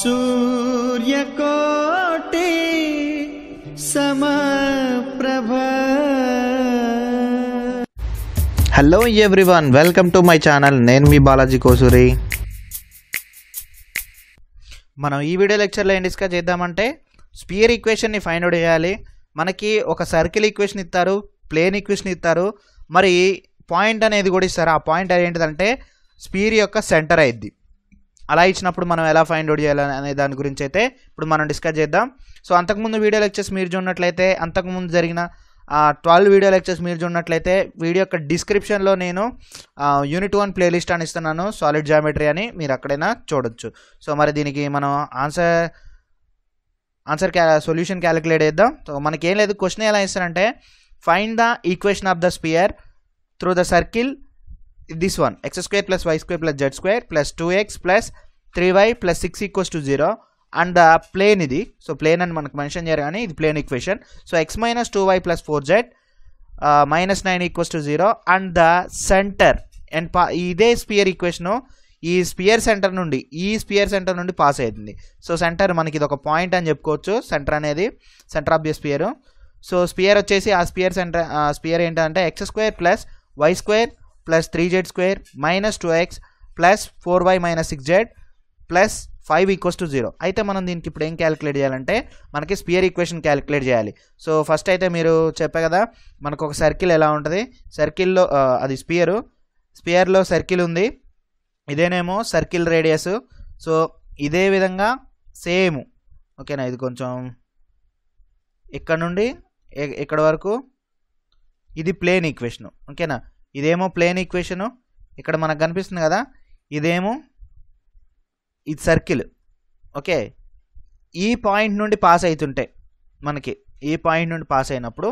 సూర్యకోటి సమ ప్రభ hello everyone welcome to my channel నేను మీ బాలాజీ కోసూరి మనం ఈ వీడియో లెక్చర్లో ఏం డిస్కస్ చేద్దామంటే స్పియర్ ఈక్వేషన్ని ఫైండ్ అవుట్ చేయాలి మనకి ఒక సర్కిల్ ఈక్వేషన్ ఇస్తారు ప్లేన్ ఈక్వేషన్ ఇస్తారు మరి పాయింట్ అనేది కూడా ఇస్తారు ఆ పాయింట్ ఏంటిదంటే స్పీర్ యొక్క సెంటర్ అయింది అలా ఇచ్చినప్పుడు మనం ఎలా ఫైండ్ అవుట్ చేయాలి అనే దాని గురించి అయితే ఇప్పుడు మనం డిస్కస్ చేద్దాం సో అంతకుముందు వీడియో లెక్చర్స్ మీరు చూడనట్లయితే అంతకుముందు జరిగిన ట్వెల్వ్ వీడియో లెక్చర్స్ మీరు చూడనట్లయితే వీడియో యొక్క డిస్క్రిప్షన్లో నేను యూనిట్ వన్ ప్లేలిస్ట్ అని ఇస్తున్నాను సాలిడ్ జామెట్రీ అని మీరు అక్కడైనా చూడొచ్చు సో మరి దీనికి మనం ఆన్సర్ ఆన్సర్ క్యా సొల్యూషన్ క్యాలిక్యులేట్ చేద్దాం సో మనకేం లేదు క్వశ్చన్ ఎలా ఇస్తారంటే find the equation of the sphere through the circle this one x square plus y square plus z square plus two x plus three y plus six equals to zero and the plane ఇది so plane అని మనకు mention చేయరు కానీ ఇది plane equation so x minus two y plus four z minus nine equals to zero and the centre and పా ఇదే sphere equation ఈ sphere centre నుండి ఈ స్పియర్ సెంటర్ నుండి పాస్ అవుతుంది సో సెంటర్ మనకి ఇది ఒక పాయింట్ అని చెప్పుకోవచ్చు సెంటర్ అనేది centre of the sphere so sphere వచ్చేసి ఆ స్పియర్ సెంటర్ స్పియర్ ఏంటంటే x square plus y square plus three z square minus two x plus four y minus six z plus five equals to zero అయితే మనం దీనికి ఇప్పుడు ఏం calculate చేయాలంటే మనకి స్పియర్ ఈక్వేషన్ క్యాలిక్యులేట్ చేయాలి సో ఫస్ట్ అయితే మీరు చెప్పే కదా మనకు ఒక సర్కిల్ ఎలా ఉంటుంది సర్కిల్లో అది స్పియరు స్పియర్లో సర్కిల్ ఉంది ఇదేనేమో సర్కిల్ రేడియస్ సో ఇదే విధంగా సేమ్ ఓకేనా ఇది కొంచెం ఇక్కడ నుండి ఇక్కడ వరకు ఇది ప్లేన్ ఈక్వేషను ఓకేనా ఇదేమో ప్లేన్ ఈక్వేషను ఇక్కడ మనకు కనిపిస్తుంది కదా ఇదేమో ఇది సర్కిల్ ఓకే ఈ పాయింట్ నుండి పాస్ అవుతుంటే మనకి ఈ పాయింట్ నుండి పాస్ అయినప్పుడు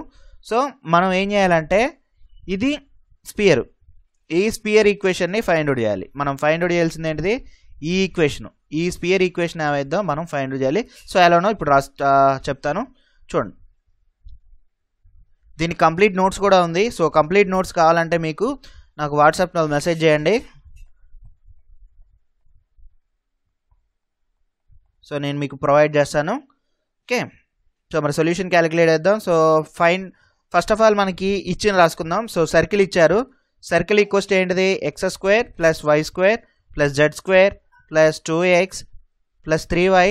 సో మనం ఏం చేయాలంటే ఇది స్పియర్ ఈ స్పియర్ ఈక్వేషన్ని ఫైండ్ అవుట్ చేయాలి మనం ఫైండ్ అవుట్ చేయాల్సింది ఏంటిది ఈ ఈక్వేషన్ ఈ స్పియర్ ఈక్వేషన్ ఏమైద్దో మనం ఫైండ్ అవుట్ చేయాలి సో ఎలానో ఇప్పుడు రాస్ చెప్తాను చూడండి దీని కంప్లీట్ నోట్స్ కూడా ఉంది సో కంప్లీట్ నోట్స్ కావాలంటే మీకు నాకు వాట్సాప్లో మెసేజ్ చేయండి సో నేను మీకు ప్రొవైడ్ చేస్తాను ఓకే సో మరి సొల్యూషన్ క్యాలిక్యులేట్ చేద్దాం so fine first of all మనకి ఇచ్చిన రాసుకుందాం సో సర్కిల్ ఇచ్చారు సర్కిల్ ఈక్వస్ట్ ఏంటిది x square plus y square plus z square plus two x plus three y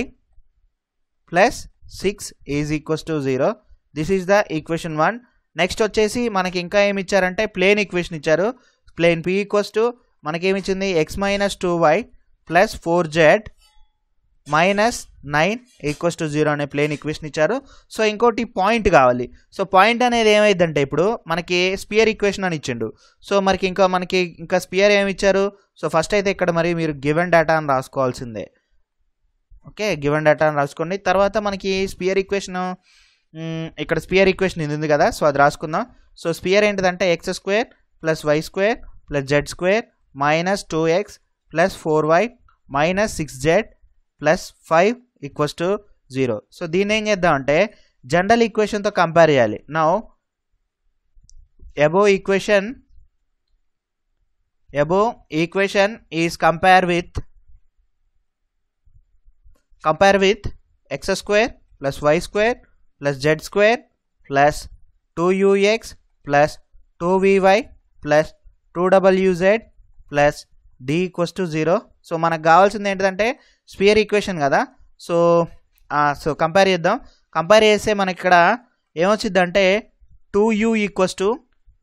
plus six is equals to zero this is the equation one next వచ్చేసి మనకి ఇంకా ఏమి ఇచ్చారంటే ప్లేన్ ఈక్వేషన్ ఇచ్చారు plane P equals to మనకేమిచ్చింది x minus two y plus four z minus nine equals to zero అనే plane equation ఇచ్చారు so ఇంకోటి పాయింట్ కావాలి సో పాయింట్ అనేది ఏమైందంటే ఇప్పుడు మనకి స్పియర్ ఈక్వేషన్ అని ఇచ్చిండు సో మనకి ఇంకా మనకి ఇంకా స్పియర్ ఏమి ఇచ్చారు సో ఫస్ట్ అయితే ఇక్కడ మరి మీరు గివెన్ డేటా అని రాసుకోవాల్సిందే ఓకే గివెన్ డేటా అని రాసుకోండి తర్వాత మనకి స్పియర్ ఈక్వేషను ఇక్కడ స్పియర్ ఈక్వేషన్ ఇది ఉంది కదా సో అది రాసుకుందాం సో స్పియర్ ఏంటిదంటే x square plus y square plus z square minus two x plus four y minus six z plus five equals to zero so దీన్ని ఏం చేద్దాం అంటే జనరల్ ఈక్వేషన్తో కంపేర్ చేయాలి నా above equation above equation is compare with compare with x square plus y square plus z plus z square plus 2ux plus 2vy plus two డబ్ల్యూజెడ్ plus d equals to zero so మనకు కావాల్సింది ఏంటంటే sphere equation కదా so so compare చేద్దాం compare చేస్తే మనకి ఇక్కడ ఏమొచ్చిందంటే టూ యూ ఈక్వల్స్ టు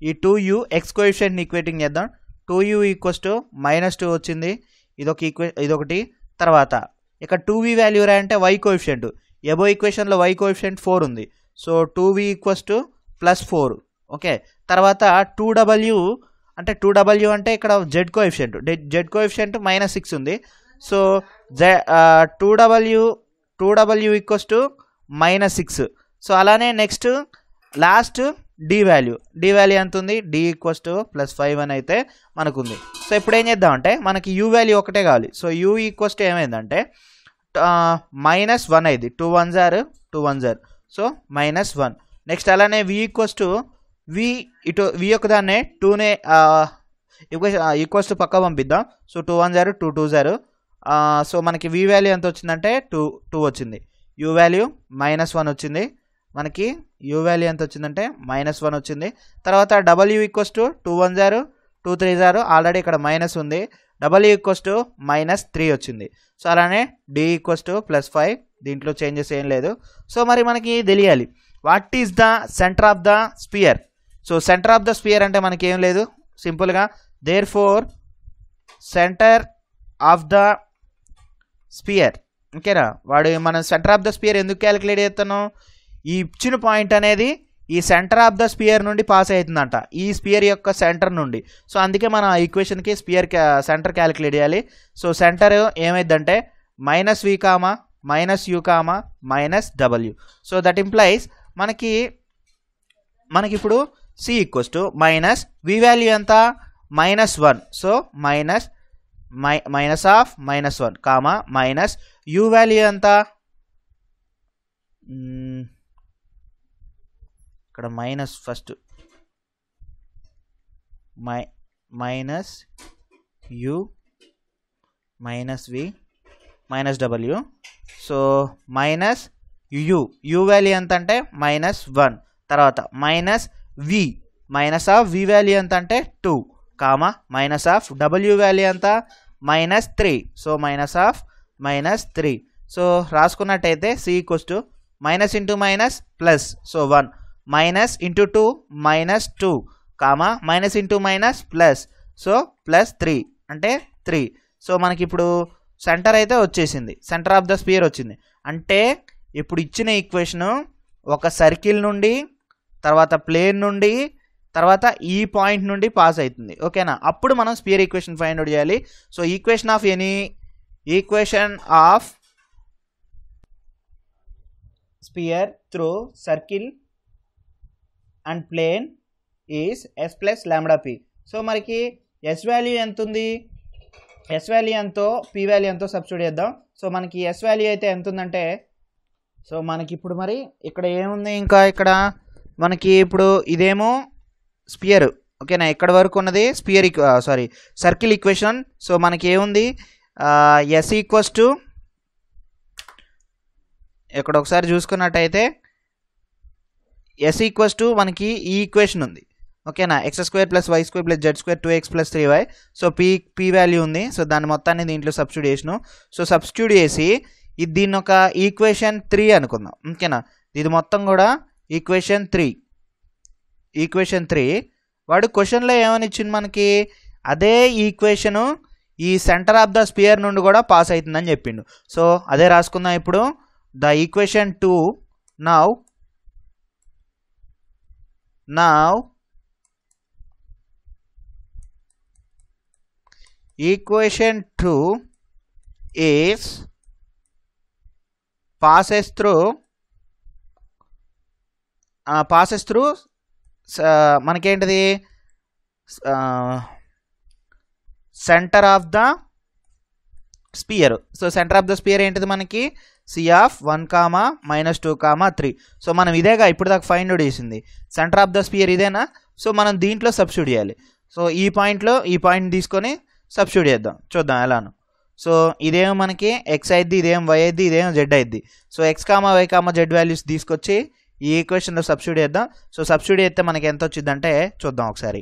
ఈ టూ యూ ఎక్స్ కోఎఫిషియెంట్ని ఈక్వేటింగ్ చేద్దాం two u equals to minus two వచ్చింది ఇదొక ఈక్వే ఇదొకటి తర్వాత ఇక టూ వి వాల్యూ రా అంటే వై కోఎఫిషియంట్ ఎబో ఈక్వేషన్లో వై కోఎఫిషియంట్ ఫోర్ ఉంది so two V equals to plus four okay తర్వాత టూ డబల్యూ అంటే టూ డబల్యూ అంటే ఇక్కడ Z coefficient Z coefficient minus six ఉంది so Z two W two W equals to minus six so అలానే next last D value D value ఎంత ఉంది D equals to plus five అని అయితే మనకుంది సో ఇప్పుడు ఏం చేద్దామంటే మనకి యూ వాల్యూ ఒకటే కావాలి సో యూ ఈక్వల్స్ టు ఏమైందంటే మైనస్ వన్ అయింది టూ వన్ జార్ టూ వన్ జార్ సో మైనస్ వన్ నెక్స్ట్ అలానే వి ఈక్వల్స్ టు వి ఇటు వి యొక్క దాన్నే టూనే ఈక్వల్స్ టు పక్క పంపిద్దాం సో టూ వన్ జారు టూ టూ జారు సో మనకి వి వాల్యూ ఎంత వచ్చిందంటే టూ టూ వచ్చింది యూ వాల్యూ మైనస్ వన్ వచ్చింది మనకి యూ వాల్యూ ఎంత వచ్చిందంటే మైనస్ వన్ వచ్చింది తర్వాత డబల్యూ ఈక్వల్స్ టు టూ వన్ జారు టూ త్రీ జారు ఆల్రెడీ ఇక్కడ మైనస్ ఉంది double equals to minus three వచ్చింది సో అలానే d equals to plus five దీంట్లో చేంజెస్ ఏం లేదు సో మరి మనకి తెలియాలి what is the centre of the sphere so centre of the sphere అంటే మనకి ఏం లేదు సింపుల్గా therefore centre of the sphere ఓకేనా వాడు మనం సెంటర్ ఆఫ్ ద స్పియర్ ఎందుకు క్యాలిక్యులేట్ చేస్తాను ఈ ఇచ్చిన పాయింట్ అనేది ఈ సెంటర్ ఆఫ్ ద స్పియర్ నుండి పాస్ అవుతుందంట ఈ స్పియర్ యొక్క సెంటర్ నుండి సో అందుకే మనం ఈక్వేషన్కి స్పియర్ సెంటర్ క్యాలిక్యులేట్ చేయాలి సో సెంటర్ ఏమైందంటే minus v comma minus u comma minus డబ్ల్యూ సో దట్ ఇంప్లైస్ మనకి మనకి ఇప్పుడు c equals to minus v value ఎంత మైనస్ వన్ సో మైనస్ మై minus of minus one comma minus u value ఎంత hmm. ఇక్కడ minus first మై minus you minus v minus డబ్ల్యూ so minus u u value ఎంత అంటే minus one తర్వాత minus v minus of v value ఎంత అంటే టూ కామా మైనస్ ఆఫ్ డబ్ల్యూ వాల్యూ ఎంత minus three so minus of minus three so రాసుకున్నట్టయితే c equals to minus into minus plus so one minus into two minus two comma minus into minus plus so plus three అంటే three so మనకి ఇప్పుడు centre అయితే వచ్చేసింది centre of the spear వచ్చింది అంటే ఇప్పుడు ఇచ్చిన ఈక్వేషను ఒక సర్కిల్ నుండి తర్వాత ప్లేన్ నుండి తర్వాత ఈ పాయింట్ నుండి పాస్ అవుతుంది ఓకేనా అప్పుడు మనం స్పియర్ ఈక్వేషన్ ఫైండ్ అవుట్ చేయాలి so equation of any equation of sphere through circle and plane is S plus lambda P so మనకి ఎస్ వాల్యూ ఎంత ఉంది ఎస్ వాల్యూ ఎంతో పి వాల్యూ ఎంతో సబ్స్టిట్యూట్ చేద్దాం సో మనకి ఎస్ వాల్యూ అయితే ఎంత ఉందంటే సో మనకి ఇప్పుడు మరి ఇక్కడ ఏముంది ఇంకా ఇక్కడ మనకి ఇప్పుడు ఇదేమో స్పియర్ ఓకేనా ఇక్కడ వరకు ఉన్నది sphere sorry circle equation so మనకి ఏముంది ఎస్ ఈక్వస్ టు ఇక్కడ ఒకసారి చూసుకున్నట్టయితే ఎస్ ఈక్వల్స్ టు మనకి ఈ e ఈక్వేషన్ ఉంది ఓకేనా x square plus y square plus z square two x plus three y so P P value ఉంది సో దాని మొత్తాన్ని దీంట్లో సబ్స్టిట్యూట్ చేసిన సో సబ్స్టిట్యూట్ చేసి ఇది దీని ఒక ఈక్వేషన్ త్రీ అనుకుందాం ఓకేనా ఇది మొత్తం కూడా ఈక్వేషన్ త్రీ ఈక్వేషన్ త్రీ వాడు క్వశ్చన్లో ఏమని ఇచ్చింది మనకి అదే ఈక్వేషను ఈ సెంటర్ ఆఫ్ ద స్పియర్ నుండి కూడా పాస్ అవుతుందని చెప్పిండు సో అదే రాసుకుందాం ఇప్పుడు the equation two now Now, equation 2 is passes through uh, passes through మనకేంటిది centre of the sphere so centre of the sphere ఏంటిది మనకి c of one comma minus two comma three so మనం ఇదేగా ఇప్పుడు దాకా ఫైండ్ అవుట్ చేసింది centre of the sphere ఇదేనా so మనం దీంట్లో సబ్స్టిట్యూట్ చేయాలి సో ఈ పాయింట్లో ఈ పాయింట్ తీసుకొని సబ్స్టిట్యూట్ చేద్దాం చూద్దాం ఎలాను సో ఇదేమో మనకి ఎక్స్ అయిద్ది ఇదేం వై అయిద్ది ఇదేమో జెడ్ అయిద్ది so x comma y comma z values తీసుకొచ్చి ఈ ఈక్వేషన్లో సబ్స్టిట్యూట్ చేద్దాం సో సబ్స్టిట్యూట్ చేస్తే మనకి ఎంత వచ్చిందంటే చూద్దాం ఒకసారి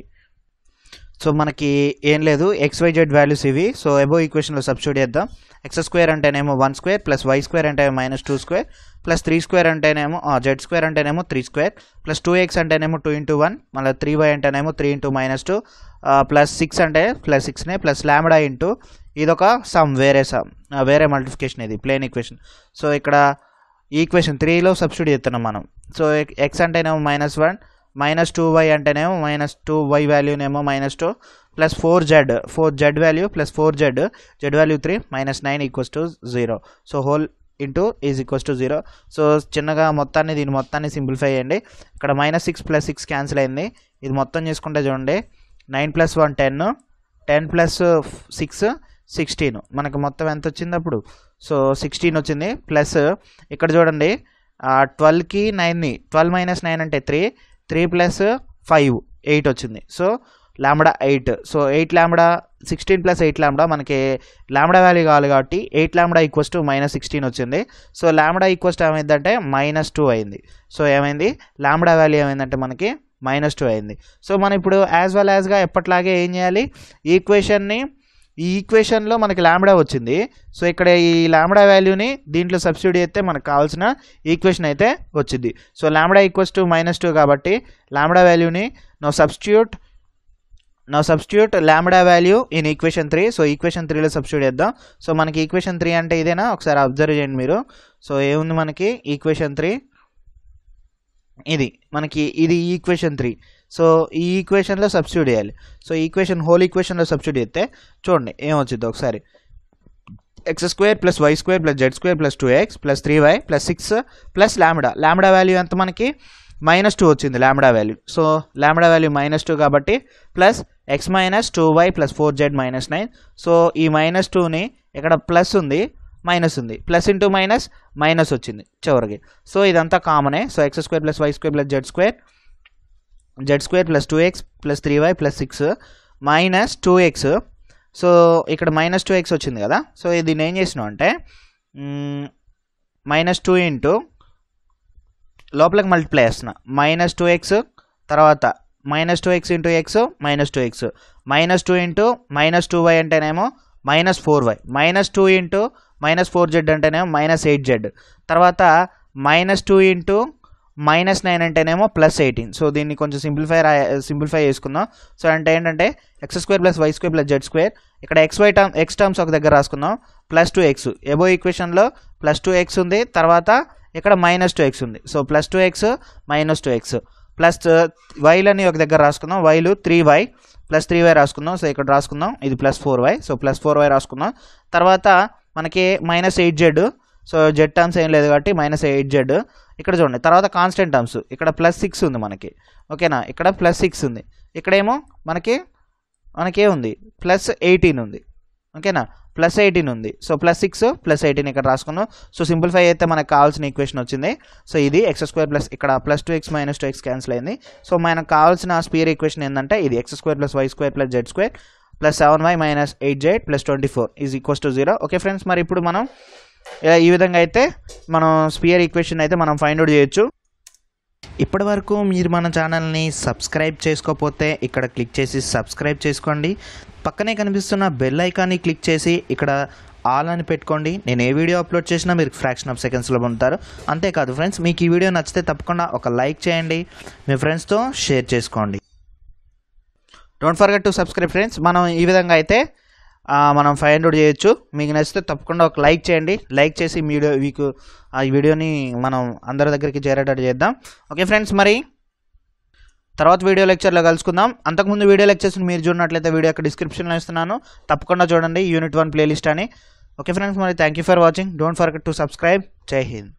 సో మనకి ఏం లేదు ఎక్స్ జెడ్ వాల్యూస్ ఇవి సో ఎబో ఈక్వేషన్లో సబ్స్టిట్యూట్ చేద్దాం ఎక్స్ స్క్వేర్ అంటేనేమో one square plus y square అంటే minus two square plus three square అంటేనేమో జెడ్ స్క్వేర్ అంటేనేమో three square plus two x అంటేనేమో టూ ఇంటూ వన్ మళ్ళీ త్రీ వై అంటేనేమో three into minus two plus six అంటే plus సిక్స్నే plus lambda into ఇదొక some వేరే సమ్ వేరే మల్టిఫికేషన్ ఇది ప్లేన్ ఈక్వేషన్ సో ఇక్కడ ఈక్వేషన్ త్రీలో సబ్స్టిట్యూట్ చేస్తున్నాం మనం సో ఎక్స్ అంటేనేమో minus one minus two y అంటేనేమో మైనస్ టూ వై వాల్యూనేమో minus two plus four z four z value plus four z z value three minus nine equals to zero so whole into is equals to zero so చిన్నగా మొత్తాన్ని దీని మొత్తాన్ని simplify చేయండి ఇక్కడ minus six plus six cancel అయింది ఇది మొత్తం చేసుకుంటే చూడండి nine plus one ten ten plus six sixteen మనకు మొత్తం ఎంత వచ్చింది అప్పుడు సో సిక్స్టీన్ వచ్చింది ప్లస్ ఇక్కడ చూడండి ట్వెల్వ్కి నైన్ని ట్వెల్వ్ మైనస్ నైన్ అంటే three three plus five eight వచ్చింది so lambda eight so eight lambda sixteen plus eight lambda మనకి లాంబడా వాల్యూ కావాలి కాబట్టి eight lambda equals to minus sixteen వచ్చింది సో లాంబడా ఈక్వస్ టు ఏమైందంటే మైనస్ టూ అయింది so ఏమైంది lambda value ఏమైందంటే మనకి మైనస్ టూ అయింది సో మనం ఇప్పుడు యాజ్ వెల్ యాజ్గా ఎప్పట్లాగే ఏం చేయాలి ఈక్వేషన్ని ఈ ఈక్వేషన్లో మనకి ల్యాంబడా వచ్చింది సో ఇక్కడ ఈ ల్యాంబడా వాల్యూని దీంట్లో సబ్సిడీ అయితే మనకు కావాల్సిన ఈక్వేషన్ అయితే వచ్చింది so lambda equals to minus two కాబట్టి ల్యాంబడా వాల్యూని నో సబ్స్టిట్యూట్ నా substitute lambda value in equation three so equation త్రీలో సబ్స్టిట్యూట్ చేద్దాం సో మనకి ఈక్వేషన్ త్రీ అంటే ఇదేనా ఒకసారి అబ్జర్వ్ చేయండి మీరు సో ఏముంది మనకి ఈక్వేషన్ త్రీ ఇది మనకి ఇది ఈక్వేషన్ త్రీ సో ఈ ఈక్వేషన్లో సబ్స్టిట్యూట్ చేయాలి సో ఈక్వేషన్ హోల్ ఈక్వేషన్లో సబ్స్టిట్యూట్ చేస్తే చూడండి ఏమొచ్చిందో ఒకసారి x square plus y square plus z square plus two x plus three y plus six plus lambda lambda value ఎంత మనకి మైనస్ టూ వచ్చింది lambda value so lambda value minus two కాబట్టి plus x minus two y plus four z minus nine so ఈ minus టూని ఇక్కడ plus ఉంది minus ఉంది plus into minus minus వచ్చింది చివరికి సో ఇదంతా కామనే so x square plus y square plus z square z square plus two x plus three y plus six minus two x so ఇక్కడ minus two x వచ్చింది కదా so దీన్ని ఏం చేసినాం అంటే మైనస్ టూ ఇంటూ లోపలికి మల్టిప్లై చేస్తున్నా minus two x తర్వాత minus two x into x minus two x minus two into minus two y అంటేనేమో minus four y minus two into minus four z అంటేనేమో minus eight z తర్వాత minus two into minus nine అంటేనేమో plus eighteen so దీన్ని కొంచెం simplify simplify చేసుకుందాం so అంటే ఏంటంటే x square plus y square plus z square ఇక్కడ x y term x terms ఒక దగ్గర రాసుకుందాం ప్లస్ టూ ఎక్స్ ఎబో ఈక్వేషన్లో ప్లస్ టూ ఎక్స్ ఉంది తర్వాత ఇక్కడ మైనస్ టూ ఎక్స్ ఉంది so plus two x minus two x plus అని ఒక దగ్గర రాసుకుందాం వైలు three y plus three y రాసుకుందాం సో ఇక్కడ రాసుకుందాం ఇది plus four y so plus four y రాసుకుందాం తర్వాత మనకి minus eight z so z terms ఏం లేదు కాబట్టి మైనస్ ఎయిట్ జెడ్ ఇక్కడ చూడండి తర్వాత కాన్స్టెంట్ టర్మ్స్ ఇక్కడ ప్లస్ సిక్స్ ఉంది మనకి ఓకేనా ఇక్కడ ప్లస్ సిక్స్ ఉంది ఇక్కడేమో మనకి మనకే ఉంది ప్లస్ ఎయిటీన్ ఉంది ఓకేనా ప్లస్ ఎయిటీన్ ఉంది so plus six plus eighteen ఇక్కడ రాసుకున్నాం సో సింప్లిఫై అయితే మనకు కావాల్సిన ఈక్వేషన్ వచ్చింది సో ఇది ఎక్స్ స్క్వేర్ ప్లస్ ఇక్కడ plus two x minus two x cancel అయింది సో మనకు కావాల్సిన స్పీర్ ఈక్వేషన్ ఏంటంటే ఇది x square plus y square plus z square plus seven y minus eight z plus twenty four is equals to zero okay friends మరి ఇప్పుడు మనం ఇలా ఈ విధంగా అయితే మనం స్పియర్ ఈక్వేషన్ అయితే మనం ఫైండ్ అవుట్ చేయొచ్చు ఇప్పటి వరకు మీరు మన ఛానల్ని సబ్స్క్రైబ్ చేసుకోకపోతే ఇక్కడ క్లిక్ చేసి సబ్స్క్రైబ్ చేసుకోండి పక్కనే కనిపిస్తున్న బెల్ ఐకాన్ని క్లిక్ చేసి ఇక్కడ ఆల్ అని పెట్టుకోండి నేను ఏ వీడియో అప్లోడ్ చేసినా మీరు ఫ్రాక్షన్ ఆఫ్ సెకండ్స్లో పొందుతారు అంతేకాదు ఫ్రెండ్స్ మీకు ఈ వీడియో నచ్చితే తప్పకుండా ఒక లైక్ చేయండి మీ ఫ్రెండ్స్తో షేర్ చేసుకోండి don't forget to subscribe friends మనం ఈ విధంగా అయితే మనం ఫైవ్ హండ్రెడ్ చేయొచ్చు మీకు నచ్చితే తప్పకుండా ఒక లైక్ చేయండి లైక్ చేసి వీడియో మీకు ఆ వీడియోని మనం అందరి దగ్గరికి చేరేటట్టు చేద్దాం ఓకే ఫ్రెండ్స్ మరి తర్వాత వీడియో లెక్చర్లో కలుసుకుందాం అంతకుముందు వీడియో లెక్చర్స్ని మీరు చూడనట్లయితే వీడియో యొక్క డిస్క్రిప్షన్లో ఇస్తున్నాను తప్పకుండా చూడండి యూనిట్ వన్ ప్లేలిస్ట్ అని ఓకే ఫ్రెండ్స్ మరి thank you for watching don't forget to subscribe జై హింద్